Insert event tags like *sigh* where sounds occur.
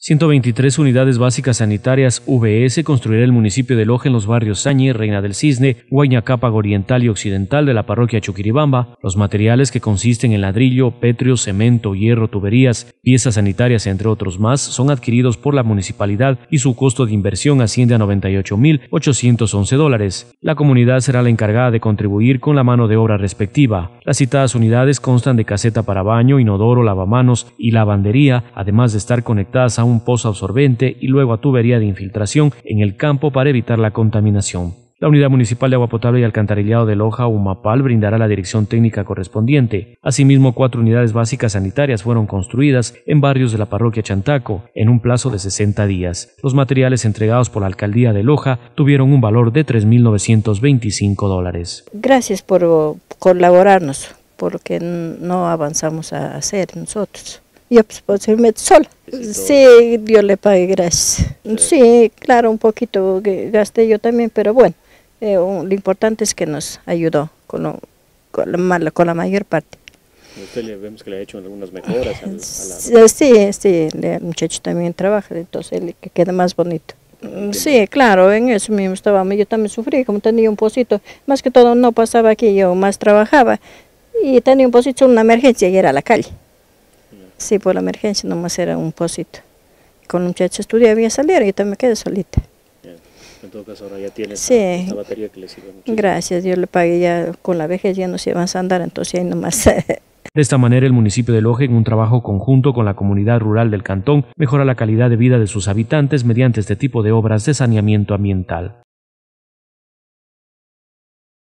123 unidades básicas sanitarias VS construirá el municipio de Loja en los barrios Sañi, Reina del Cisne, Cápago Oriental y Occidental de la parroquia Chuquiribamba. Los materiales que consisten en ladrillo, petrio, cemento, hierro, tuberías, piezas sanitarias, entre otros más, son adquiridos por la municipalidad y su costo de inversión asciende a 98.811 dólares. La comunidad será la encargada de contribuir con la mano de obra respectiva. Las citadas unidades constan de caseta para baño, inodoro, lavamanos y lavandería, además de estar conectadas a un pozo absorbente y luego a tubería de infiltración en el campo para evitar la contaminación. La Unidad Municipal de Agua Potable y Alcantarillado de Loja, UMAPAL, brindará la dirección técnica correspondiente. Asimismo, cuatro unidades básicas sanitarias fueron construidas en barrios de la parroquia Chantaco en un plazo de 60 días. Los materiales entregados por la Alcaldía de Loja tuvieron un valor de 3.925 dólares. Gracias por colaborarnos, porque no avanzamos a hacer nosotros. Yo, pues, sola. Sí, Dios le pague gracias. Sí. claro, un poquito gasté yo también, pero bueno, eh, lo importante es que nos ayudó con, con, la, mayor parte. Usted le ha hecho algunas mejoras. a Sí, sí, el muchacho también trabaja, entonces él queda más bonito. Mm, sí, claro, en eso mismo estaba Yo también sufrí, como tenía un pocito, más que todo no pasaba aquí, yo más trabajaba. Y tenía un pocito, una emergencia y era la calle. Sí, por la emergencia, nomás era un pósito Con un muchacho estudiaba y salieron, yo también me quedé solita. En todo caso, ahora ya tiene la batería que le sirve mucho. Gracias, Dios le pague ya con la vejez, ya no se van a andar, entonces ahí nomás. *laughs* De esta manera, el municipio de Loja, en un trabajo conjunto con la comunidad rural del cantón, mejora la calidad de vida de sus habitantes mediante este tipo de obras de saneamiento ambiental.